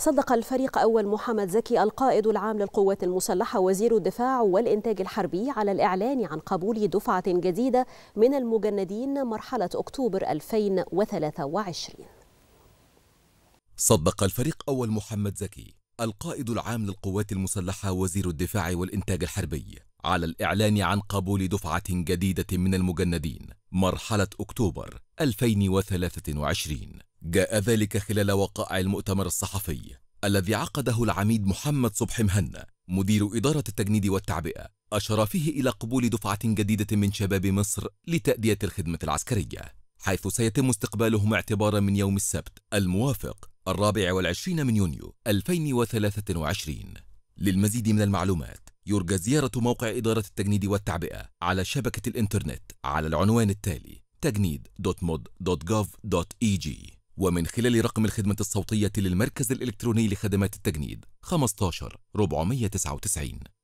صدق الفريق أول محمد زكي القائد العام للقوات المسلحة وزير الدفاع والإنتاج الحربي على الإعلان عن قبول دفعة جديدة من المجندين مرحلة أكتوبر 2023 صدق الفريق أول محمد زكي القائد العام للقوات المسلحة وزير الدفاع والإنتاج الحربي على الإعلان عن قبول دفعة جديدة من المجندين مرحلة أكتوبر 2023 جاء ذلك خلال وقائع المؤتمر الصحفي الذي عقده العميد محمد صبح مهنا مدير إدارة التجنيد والتعبئة أشار فيه إلى قبول دفعة جديدة من شباب مصر لتأدية الخدمة العسكرية حيث سيتم استقبالهم اعتبارا من يوم السبت الموافق الرابع والعشرين من يونيو 2023 للمزيد من المعلومات يرجى زيارة موقع إدارة التجنيد والتعبئة على شبكة الإنترنت على العنوان التالي تجنيد.mod.gov.eg ومن خلال رقم الخدمة الصوتية للمركز الإلكتروني لخدمات التجنيد 15 499